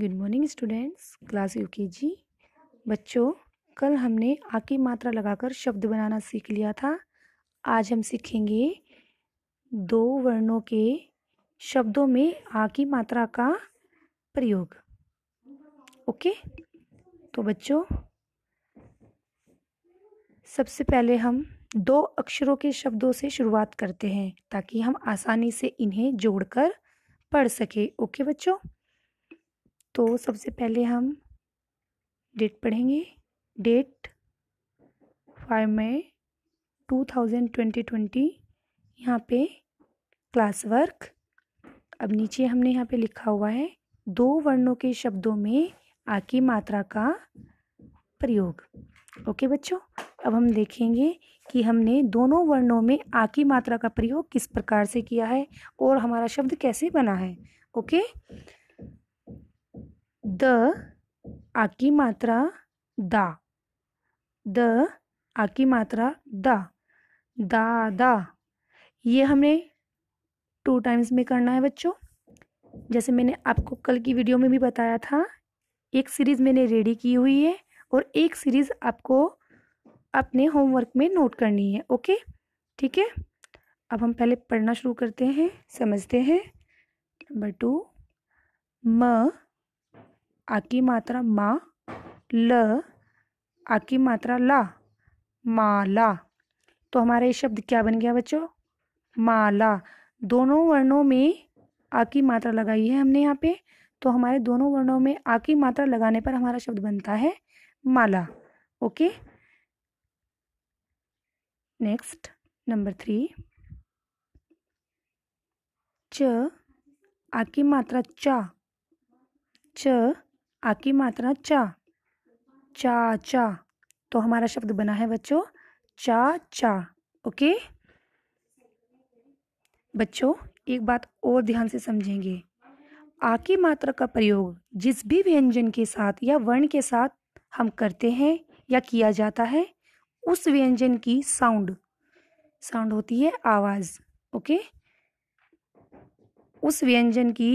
good morning students class U K G बच्चों कल हमने आ की मात्रा लगाकर शब्द बनाना सीख लिया था आज हम सीखेंगे दो वर्णों के शब्दों में आ की मात्रा का प्रयोग ओके तो बच्चों सबसे पहले हम दो अक्षरों के शब्दों से शुरुआत करते हैं ताकि हम आसानी से इन्हें जोड़कर पढ़ सके ओके बच्चों तो सबसे पहले हम डेट पढ़ेंगे date five May two thousand twenty twenty यहाँ पे क्लास वर्क अब नीचे हमने यहाँ पे लिखा हुआ है दो वर्णों के शब्दों में आ की मात्रा का प्रयोग ओके बच्चों अब हम देखेंगे कि हमने दोनों वर्णों में आ की मात्रा का प्रयोग किस प्रकार से किया है और हमारा शब्द कैसे बना है ओके द आकी मात्रा दा द आकी मात्रा दा दा दा ये हमने टू टाइम्स में करना है बच्चों जैसे मैंने आपको कल की वीडियो में भी बताया था एक सीरीज़ मैंने रेडी की हुई है और एक सीरीज़ आपको अपने होमवर्क में नोट करनी है ओके ठीक है अब हम पहले पढ़ना शुरू करते हैं समझते हैं नंबर टू म आ की मात्रा मा ल आ की मात्रा ला माला तो हमारा ये शब्द क्या बन गया बच्चों माला दोनों वर्णों में आ की मात्रा लगाई है हमने यहाँ पे तो हमारे दोनों वर्णों में आ की मात्रा लगाने पर हमारा शब्द बनता है माला ओके नेक्स्ट नंबर थ्री च आ की मात्रा चा च आ की मात्रा चा चा चा तो हमारा शब्द बना है बच्चों चा चा ओके बच्चों एक बात और ध्यान से समझेंगे आ की मात्रा का प्रयोग जिस भी व्यंजन के साथ या वर्ण के साथ हम करते हैं या किया जाता है उस व्यंजन की साउंड साउंड होती है आवाज़ ओके उस व्यंजन की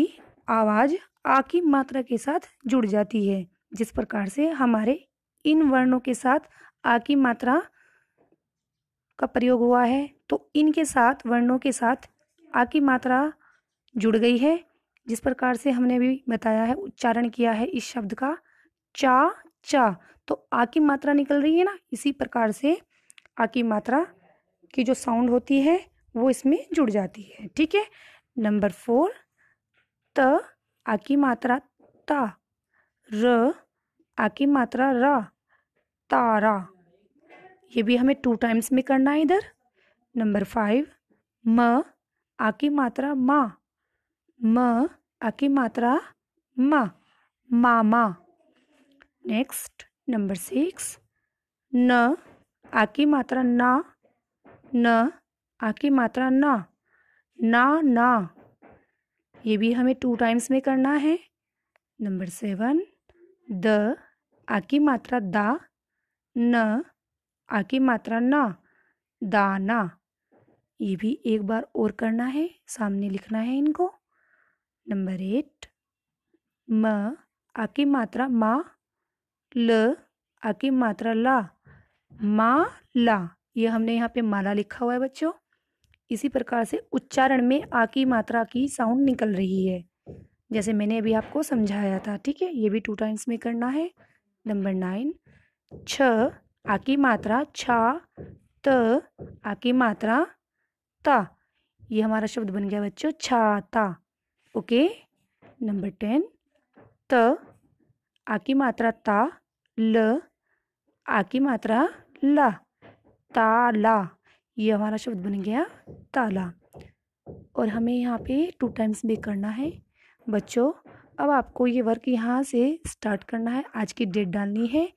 आवाज़ आ की मात्रा के साथ जुड़ जाती है जिस प्रकार से हमारे इन वर्णों के साथ आ की मात्रा का प्रयोग हुआ है तो इनके साथ वर्णों के साथ आ की मात्रा जुड़ गई है जिस प्रकार से हमने भी बताया है उच्चारण किया है इस शब्द का चा चा तो आ की मात्रा निकल रही है ना इसी प्रकार से आ की मात्रा की जो साउंड होती है वो इसमें जुड़ जाती है ठीक है नंबर फोर त आ की मात्रा ता र आ की मात्रा रा तारा ये भी हमें टू टाइम्स में करना है इधर नंबर फाइव म आ की मात्रा मा म आ की मात्रा मा मामा नेक्स्ट नंबर सिक्स न आ की मात्रा ना न आ की मात्रा ना ना ना ये भी हमें टू टाइम्स में करना है नंबर सेवन द आ की मात्रा दा न आ की मात्रा ना दाना ये भी एक बार और करना है सामने लिखना है इनको नंबर एट म आ की मात्रा मा ल आ की मात्रा ला मा ला ये हमने यहाँ पे माला लिखा हुआ है बच्चों इसी प्रकार से उच्चारण में आ की मात्रा की साउंड निकल रही है जैसे मैंने अभी आपको समझाया था ठीक है ये भी टू टाइम्स में करना है नंबर नाइन छ आ की मात्रा छा त आ की मात्रा ता ये हमारा शब्द बन गया बच्चों छाता ओके नंबर टेन त आ की मात्रा ता ल आ की मात्रा ला ता ला ये हमारा शब्द बन गया ताला और हमें यहाँ पे टू टाइम्स भी करना है बच्चों अब आपको ये वर्क यहाँ से स्टार्ट करना है आज की डेट डालनी है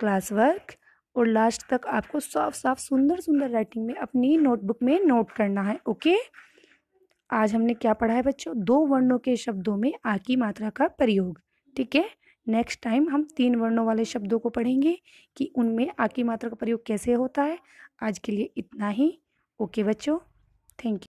क्लास वर्क और लास्ट तक आपको साफ साफ सुंदर सुंदर राइटिंग में अपनी नोटबुक में नोट करना है ओके आज हमने क्या पढ़ा है बच्चों दो वर्णों के शब्दों में आ की मात्रा का प्रयोग ठीक है नेक्स्ट टाइम हम तीन वर्णों वाले शब्दों को पढ़ेंगे कि उनमें आकी मात्रा का प्रयोग कैसे होता है आज के लिए इतना ही ओके बच्चों थैंक यू